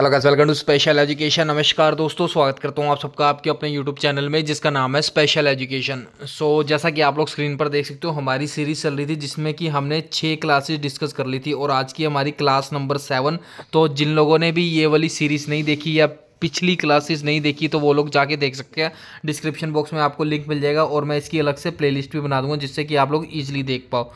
hello guys welcome to special education नमस्कार दोस्तों स्वागत करता हूँ आप सबका आपके अपने यूट्यूब चैनल में जिसका नाम है स्पेशल एजुकेशन सो जैसा कि आप लोग स्क्रीन पर देख सकते हो हमारी सीरीज चल रही थी जिसमें कि हमने छः क्लासेस डिस्कस कर ली थी और आज की हमारी क्लास नंबर सेवन तो जिन लोगों ने भी ये वाली सीरीज़ नहीं देखी या पिछली क्लासेस नहीं देखी तो वो लोग जाके देख सकते हैं डिस्क्रिप्शन बॉक्स में आपको लिंक मिल जाएगा और मैं इसकी अलग से प्लेलिस्ट भी बना दूंगा जिससे कि आप लोग ईजिली देख पाओ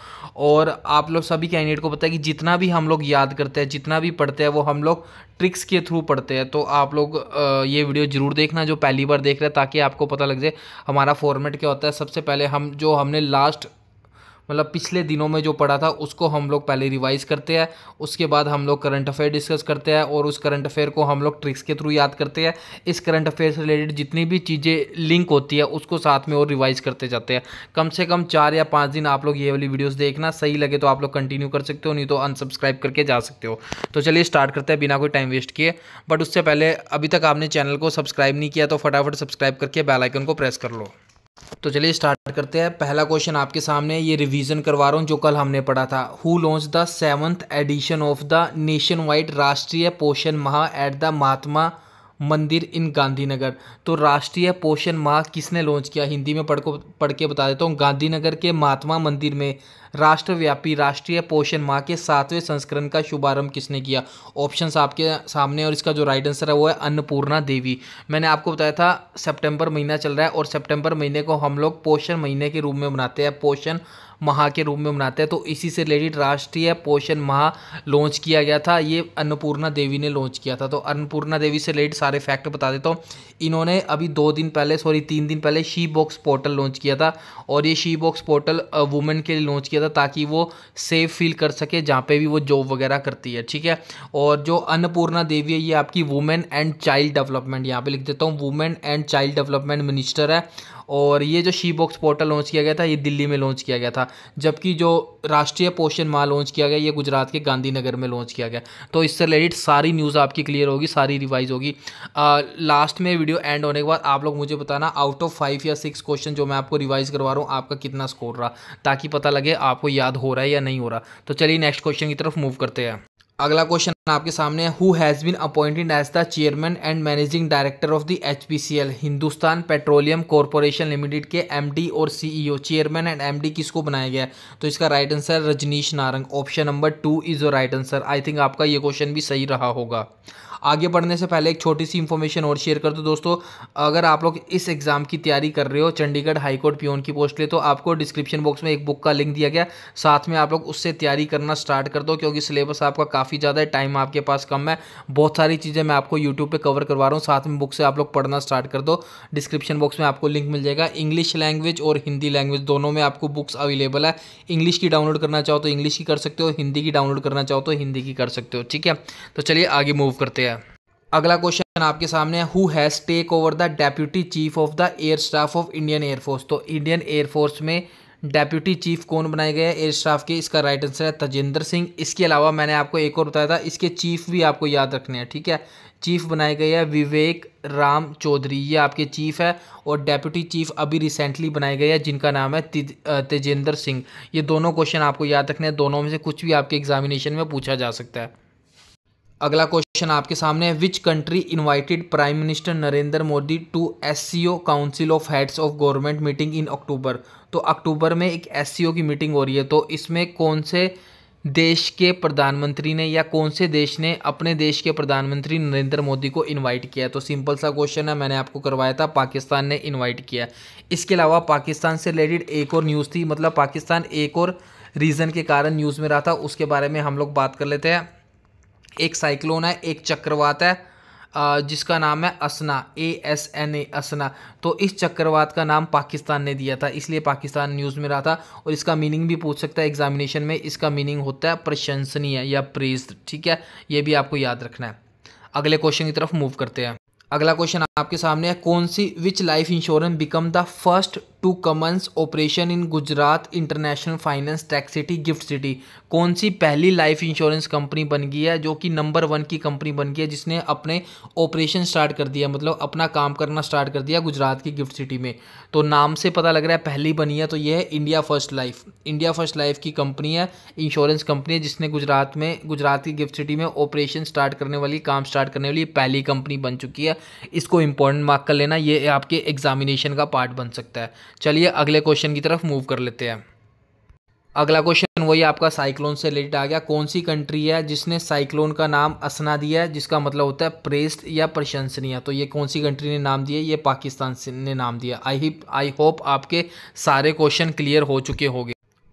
और आप लोग सभी कैंडिडेट को पता है कि जितना भी हम लोग याद करते हैं जितना भी पढ़ते हैं वो हम लोग ट्रिक्स के थ्रू पढ़ते हैं तो आप लोग ये वीडियो ज़रूर देखना जो पहली बार देख रहे हैं ताकि आपको पता लग जाए हमारा फॉर्मेट क्या होता है सबसे पहले हम जो हमने लास्ट मतलब पिछले दिनों में जो पढ़ा था उसको हम लोग पहले रिवाइज़ करते हैं उसके बाद हम लोग करंट अफेयर डिस्कस करते हैं और उस करंट अफेयर को हम लोग ट्रिक्स के थ्रू याद करते हैं इस करंट अफेयर से रिलेटेड जितनी भी चीज़ें लिंक होती है उसको साथ में और रिवाइज़ करते जाते हैं कम से कम चार या पाँच दिन आप लोग ये वाली वीडियोज़ देखना सही लगे तो आप लोग कंटिन्यू कर सकते हो नहीं तो अनसब्सक्राइब करके जा सकते हो तो चलिए स्टार्ट करते हैं बिना कोई टाइम वेस्ट किए बट उससे पहले अभी तक आपने चैनल को सब्सक्राइब नहीं किया तो फटाफट सब्सक्राइब करके बेलाइकन को प्रेस कर लो तो चलिए स्टार्ट करते हैं पहला क्वेश्चन आपके सामने ये रिवीजन करवा रहा हूँ जो कल हमने पढ़ा था who launch the seventh edition of the nation wide राष्ट्रीय पोषण माह एट द महात्मा मंदिर इन गांधीनगर तो राष्ट्रीय पोषण माह किसने लॉन्च किया हिंदी में पढ़ को पढ़ के बता देता हूँ गांधीनगर के महात्मा मंदिर में राष्ट्रव्यापी राष्ट्रीय पोषण माह के सातवें संस्करण का शुभारंभ किसने किया ऑप्शन आपके सामने और इसका जो राइट आंसर है वो है अन्नपूर्णा देवी मैंने आपको बताया था सेप्टेम्बर महीना चल रहा है और सेप्टेम्बर महीने को हम लोग पोषण महीने के रूप में मनाते हैं पोषण माह के रूप में मनाते हैं तो इसी से रिलेटेड राष्ट्रीय पोषण माह लॉन्च किया गया था ये अन्नपूर्णा देवी ने लॉन्च किया था तो अन्नपूर्णा देवी से रिलेटेड सारे फैक्ट बता देता हूँ इन्होंने अभी दो दिन पहले सॉरी तीन दिन पहले शी बॉक्स पोर्टल लॉन्च किया था और ये शी बॉक्स पोर्टल वुमेन के लिए लॉन्च किया था ताकि वो सेफ़ फील कर सके जहाँ पे भी वो जॉब वगैरह करती है ठीक है और जो अन्नपूर्णा देवी है ये आपकी वुमेन एंड चाइल्ड डेवलपमेंट यहाँ पे लिख देता हूँ women and child development minister है और ये जो शी बॉक्स पोर्टल लॉन्च किया गया था ये दिल्ली में लॉन्च किया गया था जबकि जो राष्ट्रीय पोषण माह लॉन्च किया गया ये गुजरात के गांधीनगर में लॉन्च किया गया तो इससे रिलेटेड सारी न्यूज़ आपकी क्लियर होगी सारी रिवाइज होगी लास्ट में वीडियो एंड होने के बाद आप लोग मुझे बताना आउट ऑफ फाइव या सिक्स क्वेश्चन जो मैं आपको रिवाइज करवा रहा हूँ आपका कितना स्कोर रहा ताकि पता लगे आपको याद हो रहा है या नहीं हो रहा तो चलिए नेक्स्ट क्वेश्चन की तरफ मूव करते हैं अगला क्वेश्चन आपके सामने है who has been appointed as the chairman and managing director of the H Hindustan petroleum corporation limited के एमडी और सीईओ चेयरमैन एंड एमडी किसको बनाया गया है तो इसका right answer Rajnish Narang option number two is your right answer I think आपका ये क्वेश्चन भी सही रहा होगा आगे बढ़ने से पहले एक छोटी सी इन्फॉर्मेशन और शेयर कर दो दोस्तों अगर आप लोग इस एग्ज़ाम की तैयारी कर रहे हो चंडीगढ़ हाईकोर्ट प्योन की पोस्ट ले लिए तो आपको डिस्क्रिप्शन बॉक्स में एक बुक का लिंक दिया गया साथ में आप लोग उससे तैयारी करना स्टार्ट कर दो क्योंकि सिलेबस आपका काफ़ी ज़्यादा है टाइम आपके पास कम है बहुत सारी चीज़ें मैं आपको यूट्यूब पर कवर करवा रहा हूँ साथ में बुक से आप लोग पढ़ना स्टार्ट कर दो डिस्क्रिप्शन बॉक्स में आपको लिंक मिल जाएगा इंग्लिश लैंग्वेज और हिंदी लैंग्वेज दोनों में आपको बुक्स अवेलेबल है इंग्लिश की डाउनलोड करना चाहो तो इंग्लिश की कर सकते हो हिंदी की डाउनलोड करना चाहो तो हिंदी की कर सकते हो ठीक है तो चलिए आगे मूव करते हैं अगला क्वेश्चन आपके सामने है who has take over the deputy chief of the air staff of Indian air force तो इंडियन एयरफोर्स में डेप्यूटी चीफ कौन बनाए गए एयर स्टाफ के इसका राइट आंसर है तजेंद्र सिंह इसके अलावा मैंने आपको एक और बताया था इसके चीफ भी आपको याद रखने हैं ठीक है चीफ बनाए गए हैं विवेक राम चौधरी ये आपके चीफ है और डेप्यूटी चीफ अभी रिसेंटली बनाए गए हैं जिनका नाम है तेजेंद्र सिंह ये दोनों क्वेश्चन आपको याद रखने हैं दोनों में से कुछ भी आपके एग्जामिनेशन में पूछा जा सकता है अगला क्वेश्चन क्वेश्चन आपके सामने है which country invited prime minister Narendra Modi to S council of heads of government meeting in October तो अक्टूबर में एक एस की मीटिंग हो रही है तो इसमें कौन से देश के प्रधानमंत्री ने या कौन से देश ने अपने देश के प्रधानमंत्री नरेंद्र मोदी को इनवाइट किया तो सिंपल सा क्वेश्चन है मैंने आपको करवाया था पाकिस्तान ने इनवाइट किया इसके अलावा पाकिस्तान से रिलेटेड एक और न्यूज़ थी मतलब पाकिस्तान एक और रीज़न के कारण न्यूज़ में रहा था उसके बारे में हम लोग बात कर लेते हैं एक साइक्लोन है एक चक्रवात है जिसका नाम है असना ए एस एन ए असना तो इस चक्रवात का नाम पाकिस्तान ने दिया था इसलिए पाकिस्तान न्यूज़ में रहा था और इसका मीनिंग भी पूछ सकता है एग्जामिनेशन में इसका मीनिंग होता है प्रशंसनीय या प्रेज ठीक है ये भी आपको याद रखना है अगले क्वेश्चन की तरफ मूव करते हैं अगला क्वेश्चन आपके सामने है कौन सी which life insurance become the first to commence operation in Gujarat international finance tax city GIFT city कौन सी पहली लाइफ इंश्योरेंस कंपनी बन गई है जो कि नंबर वन की कंपनी बन गई है जिसने अपने ऑपरेशन स्टार्ट कर दिया मतलब अपना काम करना स्टार्ट कर दिया गुजरात की गिफ्ट सिटी में तो नाम से पता लग रहा है पहली बनी है तो ये है India First Life India First Life की कंपनी है इंश्योरेंस कंपनी है जिसने गुजरात में गुजरात की गिफ्ट सिटी में ऑपरेशन स्टार्ट करने वाली काम स्टार्ट करने वाली पहली कंपनी बन चुकी है इसको इंपॉर्टेंट मार्क कर लेना ये आपके एग्जामिनेशन का पार्ट बन सकता है चलिए अगले क्वेश्चन की तरफ मूव कर लेते हैं अगला क्वेश्चन वही आपका साइक्लोन से रिलेटेड आ गया कौन सी कंट्री है जिसने साइक्लोन का नाम असना दिया है जिसका मतलब होता है प्रेस्ट या प्रशंसनीय तो ये कौन सी कंट्री ने नाम दिया ये पाकिस्तान ने नाम दिया आई आई होप आपके सारे क्वेश्चन क्लियर हो चुके होंगे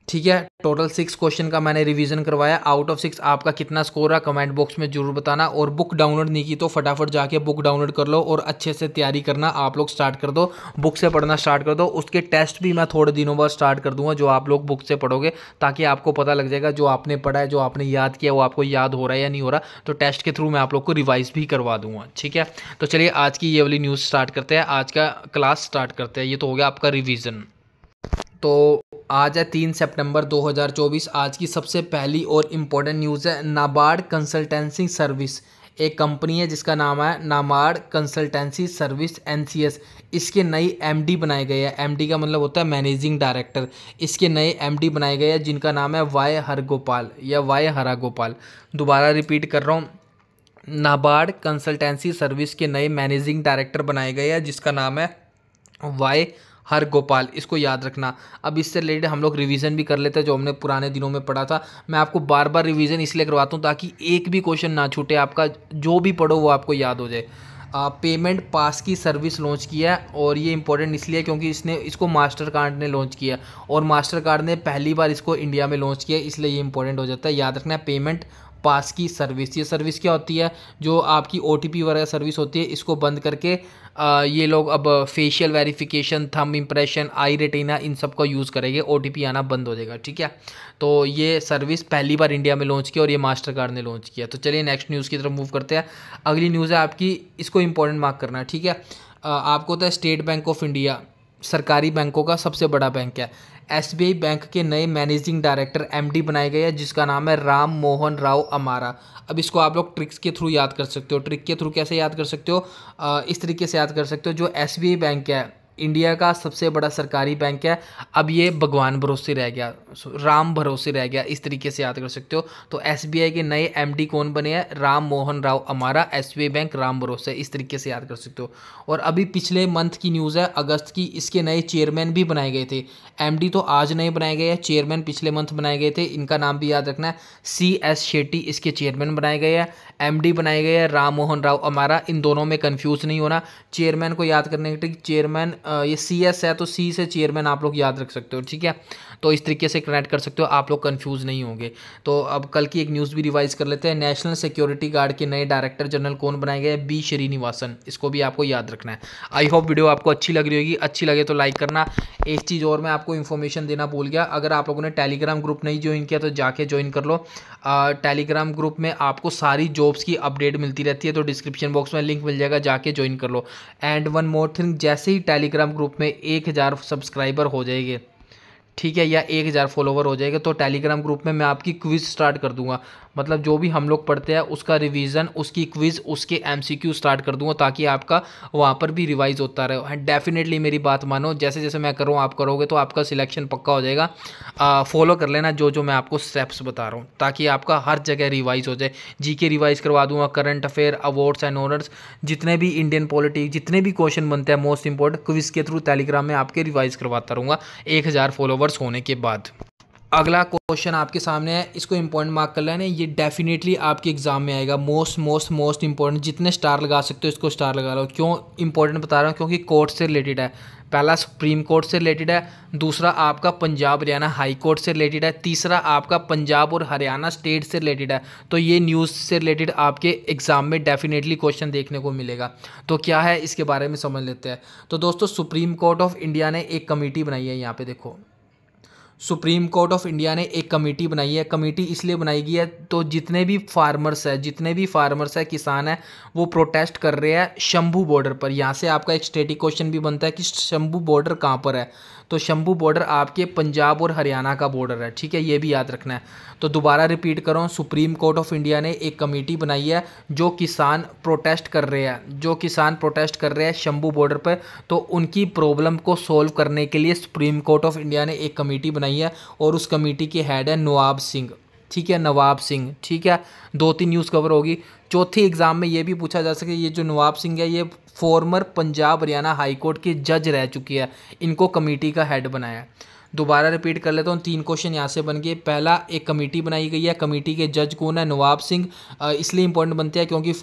ठीक है टोटल सिक्स क्वेश्चन का मैंने रिवीजन करवाया आउट ऑफ सिक्स आपका कितना स्कोर है कमेंट बॉक्स में जरूर बताना और बुक डाउनलोड नहीं की तो फटाफट जाके बुक डाउनलोड कर लो और अच्छे से तैयारी करना आप लोग स्टार्ट कर दो बुक से पढ़ना स्टार्ट कर दो उसके टेस्ट भी मैं थोड़े दिनों बाद स्टार्ट कर दूंगा जो आप लोग बुक से पढ़ोगे ताकि आपको पता लग जाएगा जो आपने पढ़ा है जो आपने याद किया वो आपको याद हो रहा है या नहीं हो रहा तो टेस्ट के थ्रू मैं आप लोग को रिवाइज भी करवा दूंगा ठीक है तो चलिए आज की ये वाली न्यूज़ स्टार्ट करते हैं आज का क्लास स्टार्ट करते हैं ये तो हो गया आपका रिविज़न तो आज है तीन सितंबर 2024 आज की सबसे पहली और इम्पोर्टेंट न्यूज़ है नाबार्ड कंसल्टेंसी सर्विस एक कंपनी है जिसका नाम है नाबार्ड कंसल्टेंसी सर्विस एनसीएस इसके नए एमडी बनाए गए हैं एमडी का मतलब होता है मैनेजिंग डायरेक्टर इसके नए एमडी बनाए गए हैं जिनका नाम है वाई हरगोपाल या वाई हरा गोपाल दोबारा रिपीट कर रहा हूँ नाबार्ड कंसल्टेंसी सर्विस के नए मैनेजिंग डायरेक्टर बनाए गए हैं जिसका नाम है वाई हर गोपाल इसको याद रखना अब इससे रिलेटेड हम लोग रिवीजन भी कर लेते हैं जो हमने पुराने दिनों में पढ़ा था मैं आपको बार बार रिवीजन इसलिए करवाता हूँ ताकि एक भी क्वेश्चन ना छूटे आपका जो भी पढ़ो वो आपको याद हो जाए पेमेंट पास की सर्विस लॉन्च किया और ये इंपॉर्टेंट इसलिए क्योंकि इसने इसको मास्टर कार्ड ने लॉन्च किया और मास्टर कार्ड ने पहली बार इसको इंडिया में लॉन्च किया इसलिए ये इंपॉर्टेंट हो जाता है याद रखना पेमेंट पास की सर्विस ये सर्विस क्या होती है जो आपकी ओ टी वगैरह सर्विस होती है इसको बंद करके आ, ये लोग अब facial verification thumb impression eye retina इन सब का यूज़ करेंगे ओ आना बंद हो जाएगा ठीक है तो ये सर्विस पहली बार इंडिया में लॉन्च की और ये मास्टर कार्ड ने लॉन्च किया तो चलिए नेक्स्ट न्यूज़ की तरफ मूव करते हैं अगली न्यूज़ है आपकी इसको इंपॉर्टेंट मार्क करना ठीक है आपको तो स्टेट बैंक ऑफ इंडिया सरकारी बैंकों का सबसे बड़ा बैंक है एसबीआई बैंक के नए मैनेजिंग डायरेक्टर एमडी बनाए गए हैं जिसका नाम है राम मोहन राव अमारा अब इसको आप लोग ट्रिक्स के थ्रू याद कर सकते हो ट्रिक के थ्रू कैसे याद कर सकते हो इस तरीके से याद कर सकते हो जो एस बैंक है इंडिया का सबसे बड़ा सरकारी बैंक है अब ये भगवान भरोसे रह गया राम भरोसे रह गया इस तरीके से याद कर सकते हो तो एस के नए एम कौन बने हैं राम मोहन राव अमारा एस बैंक राम भरोसे इस तरीके से याद कर सकते हो और अभी पिछले मंथ की न्यूज़ है अगस्त की इसके नए चेयरमैन भी बनाए गए थे एम तो आज नए बनाए गए हैं चेयरमैन पिछले मंथ बनाए गए थे इनका नाम भी याद रखना है सी एस शेट्टी इसके चेयरमैन बनाए गए हैं एम बनाए गए हैं राम मोहन राव अमारा इन दोनों में कन्फ्यूज़ नहीं होना चेयरमैन को याद करने के लिए चेयरमैन ये सी एस है तो सी से चेयरमैन आप लोग याद रख सकते हो ठीक है तो इस तरीके से कनेक्ट कर सकते हो आप लोग कन्फ्यूज़ नहीं होंगे तो अब कल की एक न्यूज़ भी रिवाइज कर लेते हैं नेशनल सिक्योरिटी गार्ड के नए डायरेक्टर जनरल कौन बनाए गए बी श्रीनिवासन इसको भी आपको याद रखना है आई होप वीडियो आपको अच्छी लग रही होगी अच्छी लगे तो लाइक करना एक चीज़ और मैं आपको इन्फॉर्मेशन देना भूल गया अगर आप लोगों ने टेलीग्राम ग्रुप नहीं ज्वाइन किया तो जाके ज्वाइन कर लो टेलीग्राम ग्रुप में आपको सारी जॉब्स की अपडेट मिलती रहती है तो डिस्क्रिप्शन बॉक्स में लिंक मिल जाएगा जाके ज्वाइन कर लो एंड वन मोर थिंग जैसे ही टेलीग्राम टेलीग्राम ग्रुप में एक हज़ार सब्सक्राइबर हो जाएंगे ठीक है या एक हज़ार फॉलोवर हो जाएगा तो टेलीग्राम ग्रुप में मैं आपकी क्विज़ स्टार्ट कर दूंगा मतलब जो भी हम लोग पढ़ते हैं उसका रिवीजन उसकी क्विज उसके एमसीक्यू स्टार्ट कर दूंगा ताकि आपका वहाँ पर भी रिवाइज होता रहे एंड डेफिनेटली मेरी बात मानो जैसे जैसे मैं करूँ आप करोगे तो आपका सिलेक्शन पक्का हो जाएगा फॉलो कर लेना जो जो मैं आपको स्टेप्स बता रहा हूँ ताकि आपका हर जगह रिवाइज हो जाए जी के रिवाइज करवा दूंगा current affair awards and honours जितने भी इंडियन पॉलिटिक्स जितने भी क्वेश्चन बनते हैं मोस्ट इंपॉर्टेंट क्विज के थ्रू टेलीग्राम में आपके रिवाइज करवाता रहूँगा एक हज़ार फॉलोवर्स होने के बाद अगला क्वेश्चन आपके सामने है इसको इंपॉर्टेंट मार्क कर लेना ये डेफिनेटली आपके एग्जाम में आएगा मोस्ट मोस्ट मोस्ट इंपॉर्टेंट जितने स्टार लगा सकते हो इसको स्टार लगा लो क्यों इंपॉर्टेंट बता रहा हूँ क्योंकि कोर्ट से रिलेटेड है पहला सुप्रीम कोर्ट से रिलेटेड है दूसरा आपका पंजाब हरियाणा हाई कोर्ट से रिलेटेड है तीसरा आपका पंजाब और हरियाणा स्टेट से रिलेटेड है तो ये न्यूज़ से रिलेटेड आपके एग्ज़ाम में डेफिनेटली क्वेश्चन देखने को मिलेगा तो क्या है इसके बारे में समझ लेते हैं तो दोस्तों सुप्रीम कोर्ट ऑफ इंडिया ने एक कमेटी बनाई है यहाँ पर देखो सुप्रीम कोर्ट ऑफ इंडिया ने एक कमेटी बनाई है कमेटी इसलिए बनाई गई है तो जितने भी फार्मर्स है जितने भी फार्मर्स है किसान है वो प्रोटेस्ट कर रहे हैं शंभू बॉर्डर पर यहाँ से आपका एक स्टेटिक क्वेश्चन भी बनता है कि शंभू बॉर्डर कहाँ पर है तो शंभू बॉर्डर आपके पंजाब और हरियाणा का बॉर्डर है ठीक है ये भी याद रखना है तो दोबारा रिपीट करो सुप्रीम कोर्ट ऑफ इंडिया ने एक कमेटी बनाई है जो किसान प्रोटेस्ट कर रहे हैं जो किसान प्रोटेस्ट कर रहे हैं शंभू बॉर्डर पर तो उनकी प्रॉब्लम को सोल्व करने के लिए सुप्रीम कोर्ट ऑफ इंडिया ने एक कमेटी बनाई है और उस कमेटी के हेड है नवाब सिंह ठीक है नवाब सिंह ठीक है दो तीन न्यूज़ कवर होगी चौथी एग्ज़ाम में ये भी पूछा जा सके ये जो नवाब सिंह है ये फॉर्मर पंजाब हरियाणा हाईकोर्ट के जज रह चुकी है इनको कमेटी का हेड बनाया दोबारा रिपीट कर लेता हूँ तीन क्वेश्चन यहाँ से बन गए पहला एक कमेटी बनाई गई है कमेटी के जज कौन है नवाब सिंह इसलिए इंपॉर्टेंट बनते हैं क्योंकि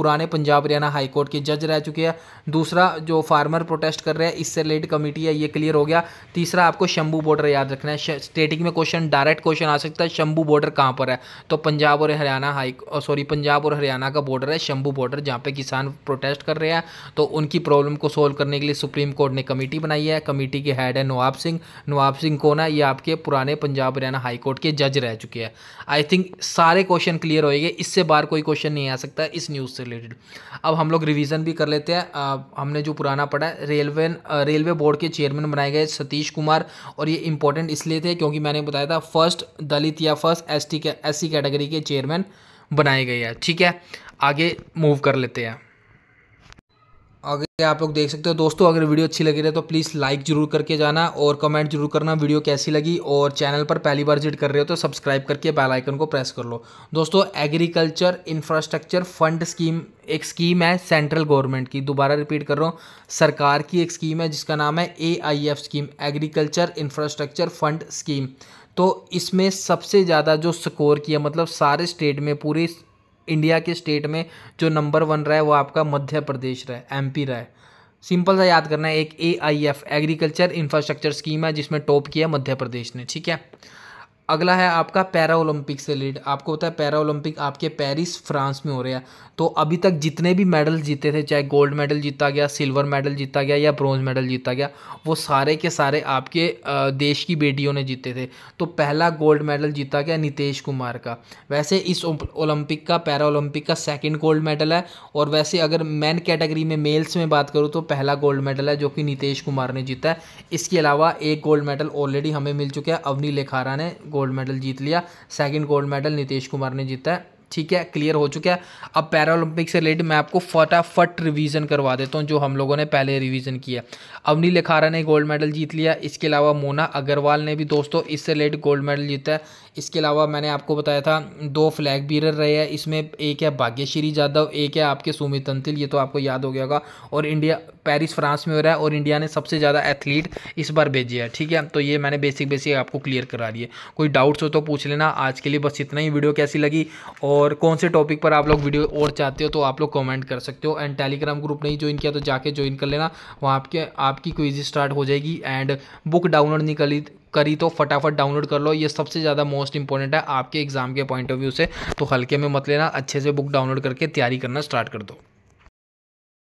पुराने पंजाब हरियाणा हाईकोर्ट के जज रह चुके हैं दूसरा जो फार्मर प्रोटेस्ट कर रहे हैं इससे रिलेटेड कमेटी है ये क्लियर हो गया तीसरा आपको शंभू बॉर्डर याद रखना है स्टेटिंग में क्वेश्चन डायरेक्ट क्वेश्चन आ सकता है शंभू बॉर्डर कहाँ पर है तो पंजाब और हरियाणा हाई सॉरी पंजाब और हरियाणा का बॉर्डर है शंभू बॉर्डर जहाँ पर किसान प्रोटेस्ट कर रहे हैं तो उनकी प्रॉब्लम को सोल्व करने के लिए सुप्रीम कोर्ट ने कमेटी बनाई है कमेटी के हेड है नवाब सिंह नवाब प्रताप सिंह कौन है ये आपके पुराने पंजाब हरियाणा हाईकोर्ट के जज रह चुके हैं आई थिंक सारे क्वेश्चन क्लियर होएंगे इससे बाहर कोई क्वेश्चन नहीं आ सकता इस न्यूज़ से रिलेटेड अब हम लोग रिविज़न भी कर लेते हैं हमने जो पुराना पढ़ा है रेलवे रेलवे बोर्ड के चेयरमैन बनाए गए सतीश कुमार और ये इंपॉर्टेंट इसलिए थे क्योंकि मैंने बताया था फर्स्ट दलित या फर्स्ट एस टी कैटेगरी के चेयरमैन बनाए गए हैं ठीक है आगे मूव कर लेते हैं आगे आप लोग देख सकते हो दोस्तों अगर वीडियो अच्छी लगी रहे तो प्लीज़ लाइक जरूर करके जाना और कमेंट जरूर करना वीडियो कैसी लगी और चैनल पर पहली बार विजिट कर रहे हो तो सब्सक्राइब करके बेल आइकन को प्रेस कर लो दोस्तों एग्रीकल्चर इंफ्रास्ट्रक्चर फंड स्कीम एक स्कीम है सेंट्रल गवर्नमेंट की दोबारा रिपीट कर रहा हूँ सरकार की एक स्कीम है जिसका नाम है A scheme agriculture infrastructure fund scheme तो इसमें सबसे ज़्यादा जो स्कोर किया मतलब सारे स्टेट में पूरे इंडिया के स्टेट में जो नंबर वन रहा है वो आपका मध्य प्रदेश रहा है एमपी रहा है सिंपल सा याद करना है एक A I F agriculture infrastructure scheme है जिसमें टॉप किया मध्य प्रदेश ने ठीक है अगला है आपका पैरा ओलंपिक से रिलेटेड आपको पता है पैरा ओलंपिक आपके पेरिस फ्रांस में हो रहे हैं तो अभी तक जितने भी मेडल जीते थे चाहे गोल्ड मेडल जीता गया सिल्वर मेडल जीता गया या ब्रॉन्ज मेडल जीता गया वो सारे के सारे आपके देश की बेटियों ने जीते थे तो पहला गोल्ड मेडल जीता गया नितेश कुमार का वैसे इस ओलंपिक का पैरा ओलंपिक का सेकेंड गोल्ड मेडल है और वैसे अगर मैन कैटेगरी में मेल्स में बात करूँ तो पहला गोल्ड मेडल है जो कि नितेश कुमार ने जीता है इसके अलावा एक गोल्ड मेडल ऑलरेडी हमें मिल चुका है अवनी लेखारा ने गोल्ड गोल्ड मेडल जीत लिया second gold medal Nitish Kumar ने जीता है ठीक है क्लियर हो चुका है अब पैरालंपिक से रिलेटेड मैं आपको फटाफट रिवीजन करवा देता हूँ जो हम लोगों ने पहले रिवीजन किया अवनी लिखारा ने गोल्ड मेडल जीत लिया इसके अलावा मोना अग्रवाल ने भी दोस्तों इससे रिलेटेड गोल्ड मेडल जीता है इसके अलावा मैंने आपको बताया था दो फ्लैग बीरर रहे हैं इसमें एक है भाग्यश्री यादव एक है आपके सुमित अंतिल ये तो आपको याद हो गया होगा और इंडिया पेरिस फ्रांस में हो रहा है और इंडिया ने सबसे ज़्यादा एथलीट इस बार भेजे है ठीक है तो ये मैंने बेसिक बेसिक आपको क्लियर करा दिए कोई डाउट्स हो तो पूछ लेना आज के लिए बस इतना ही वीडियो कैसी लगी और कौन से टॉपिक पर आप लोग वीडियो और चाहते हो तो आप लोग कॉमेंट कर सकते हो एंड टेलीग्राम ग्रुप नहीं ज्वाइन किया तो जाके ज्वाइन कर लेना वहाँ आपके आपकी क्विज स्टार्ट हो जाएगी एंड बुक डाउनलोड नहीं करी करी तो फटाफट डाउनलोड कर लो ये सबसे ज़्यादा मोस्ट इंपॉर्टेंट है आपके एग्ज़ाम के पॉइंट ऑफ व्यू से तो हल्के में मत लेना अच्छे से बुक डाउनलोड करके तैयारी करना स्टार्ट कर दो